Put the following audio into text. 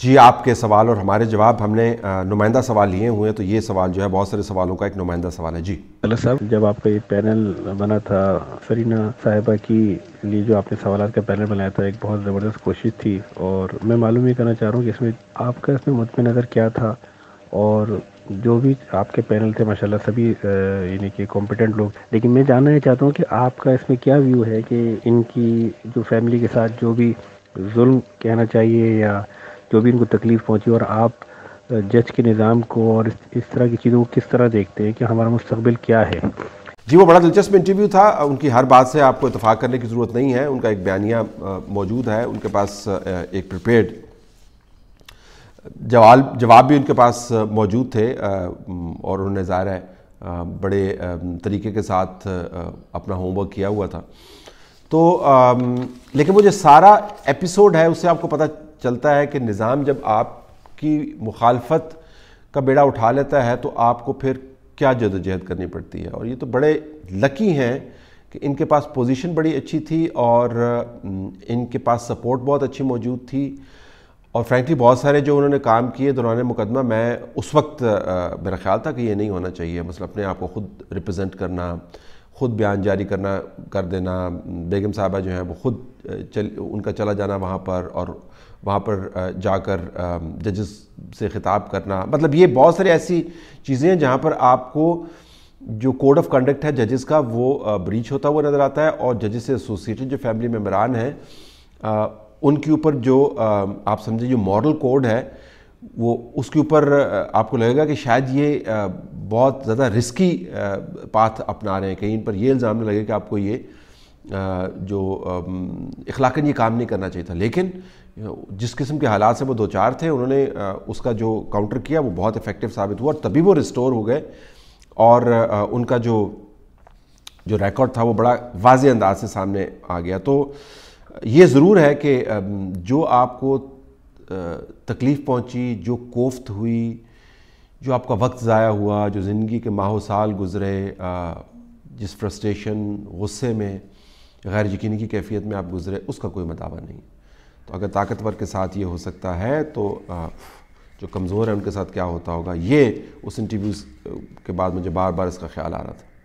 जी आपके सवाल और हमारे जवाब हमने नुमाइंदा सवाल लिए हुए हैं तो ये सवाल जो है बहुत सारे सवालों का एक नुमाइंदा सवाल है जी हेलो साहब जब आपका ये पैनल बना था सरीना साहिबा की लिए जो आपने सवाल का पैनल बनाया था एक बहुत ज़बरदस्त कोशिश थी और मैं मालूम ये करना चाह रहा हूँ कि इसमें आपका इसमें मतम नज़र क्या था और जो भी आपके पैनल थे माशाल्लाह सभी यानी कि कॉम्पिटेंट लोग लेकिन मैं जानना ये चाहता हूँ कि आपका इसमें क्या व्यू है कि इनकी जो फैमिली के साथ जो भी जुल्म कहना चाहिए या जो भी इनको तकलीफ़ पहुँची और आप जज के निज़ाम को और इस तरह की चीज़ों को किस तरह देखते हैं कि हमारा मुस्तबिल क्या है जी वो बड़ा दिलचस्प इंटरव्यू था उनकी हर बात से आपको इतफाक़ करने की ज़रूरत नहीं है उनका एक बयानिया मौजूद है उनके पास एक प्रिपेड जवाब जवाब भी उनके पास मौजूद थे और उन्होंने ज़ाहिर है बड़े तरीके के साथ अपना होमवर्क किया हुआ था तो लेकिन वो जो सारा एपिसोड है उससे आपको पता चलता है कि निज़ाम जब आपकी मुखालफत का बेड़ा उठा लेता है तो आपको फिर क्या जदोजहद करनी पड़ती है और ये तो बड़े लकी हैं कि इनके पास पोजीशन बड़ी अच्छी थी और इनके पास सपोर्ट बहुत अच्छी मौजूद थी और फ्रैंकली बहुत सारे जो उन्होंने काम किए दौरान मुकदमा मैं उस वक्त मेरा ख्याल था कि ये नहीं होना चाहिए मतलब अपने आप को खुद रिप्रेजेंट करना खुद बयान जारी करना कर देना बेगम साहबा जो हैं वो खुद चल उनका चला जाना वहाँ पर और वहाँ पर जाकर जजेस से ख़िताब करना मतलब ये बहुत सारी ऐसी चीज़ें हैं जहाँ पर आपको जो कोड ऑफ कंडक्ट है जजेस का वो ब्रीच होता हुआ नज़र आता है और जजेस से एसोसिएटेड जो फैमिली मेम्बरान हैं उनके ऊपर जो आप समझे जो मॉरल कोड है वो उसके ऊपर आपको लगेगा कि शायद ये बहुत ज़्यादा रिस्की पाथ अपना रहे हैं कहीं इन पर यह इल्ज़ाम लगेगा कि आपको ये जो इखलाकन ये काम नहीं करना चाहिए था लेकिन जिस किस्म के हालात से वो दो चार थे उन्होंने उसका जो काउंटर किया वो बहुत इफ़ेक्टिव साबित हुआ और तभी वो रिस्टोर हो गए और उनका जो जो रिकॉर्ड था वो बड़ा वाज अंदाज से सामने आ गया तो ये ज़रूर है कि जो आपको तकलीफ़ पहुंची जो कोफ्त हुई जो आपका वक्त ज़ाया हुआ जो ज़िंदगी के माहौ साल गुज़रे जिस फ्रस्ट्रेशन गुस्से में गैर यकीनी की कैफियत में आप गुजरे उसका कोई मतावा नहीं तो अगर ताकतवर के साथ ये हो सकता है तो जो कमज़ोर है उनके साथ क्या होता होगा ये उस इंटरव्यूज़ के बाद मुझे बार बार इसका ख्याल आ रहा था